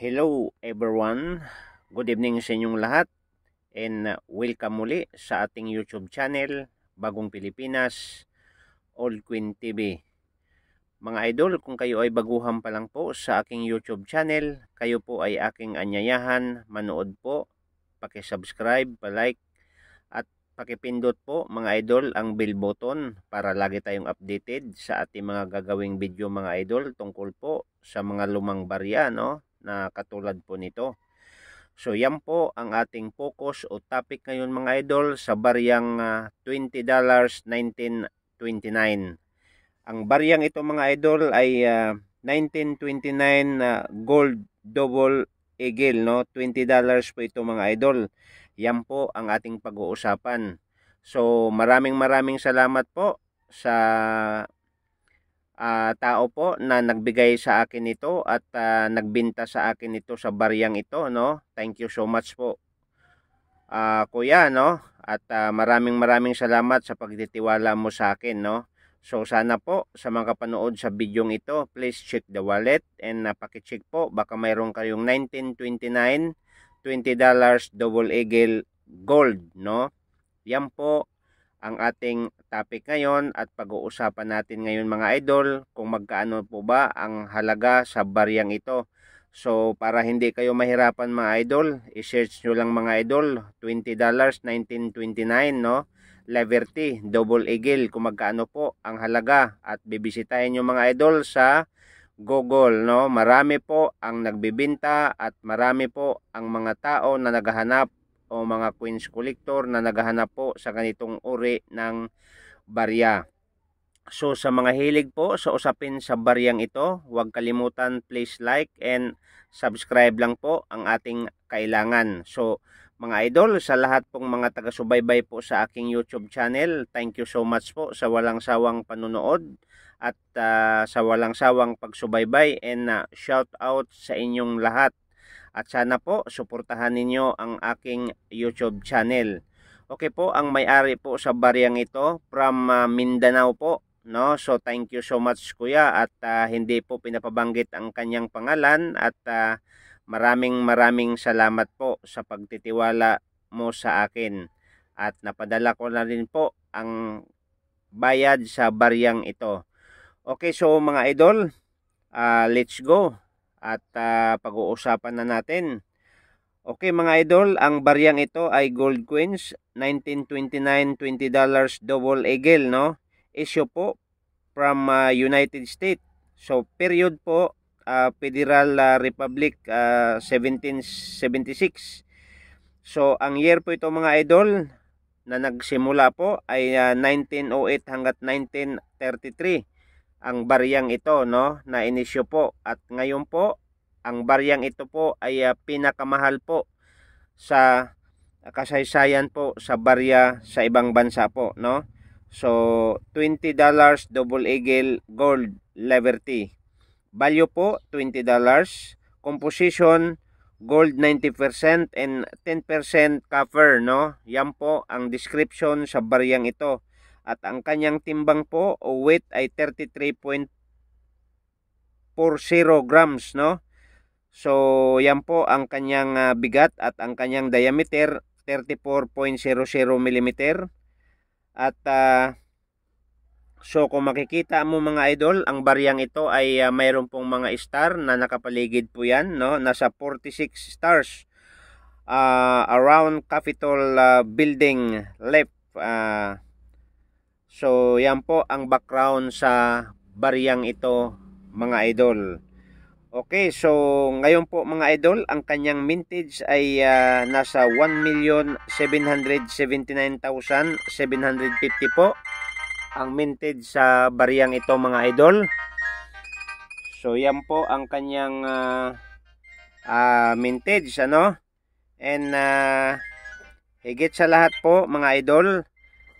Hello everyone, good evening sa inyong lahat and uh, welcome muli sa ating YouTube channel Bagong Pilipinas All Queen TV. Mga idol, kung kayo ay baguhan pa lang po sa aking YouTube channel, kayo po ay aking anyayahan, manood po, paki-subscribe, pa-like at paki-pindot po mga idol ang bell button para lagi tayong updated sa ating mga gagawing video mga idol tungkol po sa mga lumang barya no na katulad po nito. So yan po ang ating focus o topic ngayon mga idol sa bariyang uh, $20.1929. Ang baryang ito mga idol ay uh, 1929 uh, gold double eagle no $20 po ito mga idol. Yan po ang ating pag-uusapan. So maraming maraming salamat po sa uh, tao po na nagbigay sa akin ito at uh, nagbinta sa akin ito sa bariyang ito no. Thank you so much po. Uh, kuya no at uh, maraming maraming salamat sa pagtitiwala mo sa akin no. So sana po sa mga kapanood sa bidyong ito, please check the wallet and uh, paki-check po baka mayroon kayong 1929 $20 dollars double eagle gold no. Yan po ang ating topic ngayon at pag-uusapan natin ngayon mga idol kung magkaano po ba ang halaga sa bariyang ito. So para hindi kayo mahirapan mga idol, i-search nyo lang mga idol, $20, $19.29, no? Liberty, double eagle, kung magkaano po ang halaga at bibisitahin nyo mga idol sa Google no marami po ang nagbebenta at marami po ang mga tao na naghahanap o mga coins collector na naghahanap po sa ganitong uri ng barya. So sa mga hilig po sa usapin sa baryang ito, huwag kalimutan please like and subscribe lang po ang ating kailangan. So mga idol, sa lahat pong mga taga-subaybay po sa aking YouTube channel, thank you so much po sa walang sawang panunood at uh, sa walang sawang pagsubaybay and uh, shout out sa inyong lahat. At sana po, suportahan ninyo ang aking YouTube channel. Okay po, ang may-ari po sa bariyang ito from uh, Mindanao po. No? So thank you so much kuya at uh, hindi po pinapabanggit ang kanyang pangalan at uh, maraming maraming salamat po sa pagtitiwala mo sa akin. At napadala ko na rin po ang bayad sa bariyang ito. Okay, so mga idol, uh, let's go at uh, pag-uusapan na natin. Okay mga idol, ang baryang ito ay Gold Queens, 1929, $20 double eagle, no? Issue po from uh, United States. So period po, uh, Federal uh, Republic uh, 1776. So ang year po ito mga idol na nagsimula po ay uh, 1908 hanggat 1933 ang baryang ito no na inisyo po at ngayon po ang baryang ito po ay uh, pinakamahal po sa kasaysayan po sa barya sa ibang bansa po no so 20 dollars double eagle gold liberty value po 20 dollars composition gold 90% and 10% copper no yan po ang description sa baryang ito at ang kanyang timbang po o weight ay 33.40 grams no so yan po ang kanyang uh, bigat at ang kanyang diameter 34.00 mm at uh, so kung makikita mo mga idol ang bariyang ito ay uh, mayroon pong mga star na nakapaligid po yan no nasa 46 stars uh, around Capitol uh, building left uh, So, yan po ang background sa bariyang ito, mga idol. Okay, so ngayon po mga idol, ang kanyang mintage ay uh, nasa 1,779,750 po ang mintage sa bariyang ito mga idol. So yan po ang kanyang uh, uh, mintage ano. And uh, higit sa lahat po mga idol,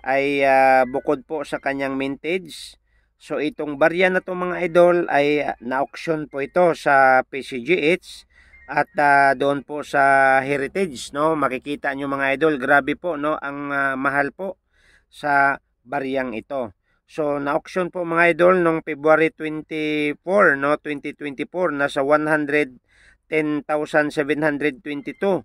ay uh, bukod po sa kanyang mintage. So itong barya na to mga idol ay ah, na-auction po ito sa PCGH at uh, doon po sa Heritage no. Makikita nyo mga idol, grabe po no ang uh, mahal po sa baryang ito. So na-auction po mga idol noong February 24 no 2024 nasa 110,722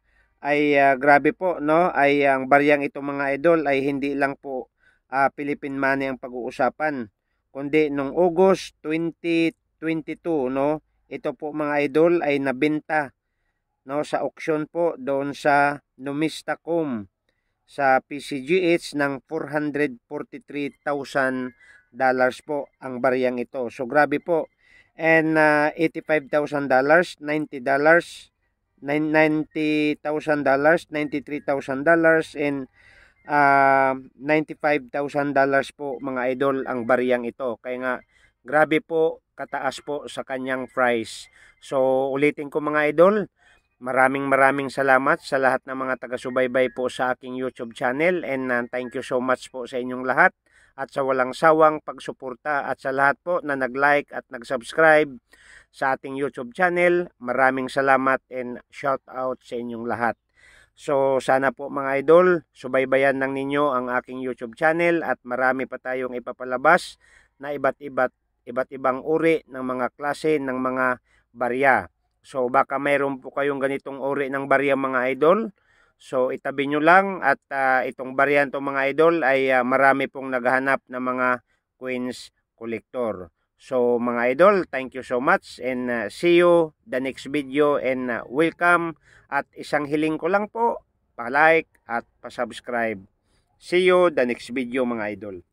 ay uh, grabe po no ay ang baryang itong mga idol ay hindi lang po uh, Philippine money ang pag-uusapan kundi nung August 2022 no ito po mga idol ay nabenta no sa auction po doon sa Numistacom sa PCGH ng 443,000 dollars po ang baryang ito so grabe po and uh, $85,000 $90 dollars $90,000, $93,000 dollars and uh, ah, $95,000 po mga idol ang bariyang ito. Kaya nga grabe po kataas po sa kanyang price. So ulitin ko mga idol, maraming maraming salamat sa lahat ng mga taga-subaybay po sa aking YouTube channel and uh, thank you so much po sa inyong lahat at sa walang sawang pagsuporta at sa lahat po na nag-like at nag-subscribe sa ating YouTube channel. Maraming salamat and shout out sa inyong lahat. So sana po mga idol, subaybayan ng ninyo ang aking YouTube channel at marami pa tayong ipapalabas na iba't iba't iba't ibang uri ng mga klase ng mga barya. So baka mayroon po kayong ganitong uri ng barya mga idol So itabi nyo lang at uh, itong baryanto mga idol ay uh, marami pong naghahanap ng mga Queens collector. So mga idol, thank you so much and uh, see you the next video and uh, welcome at isang hiling ko lang po, pa-like at pa-subscribe. See you the next video mga idol.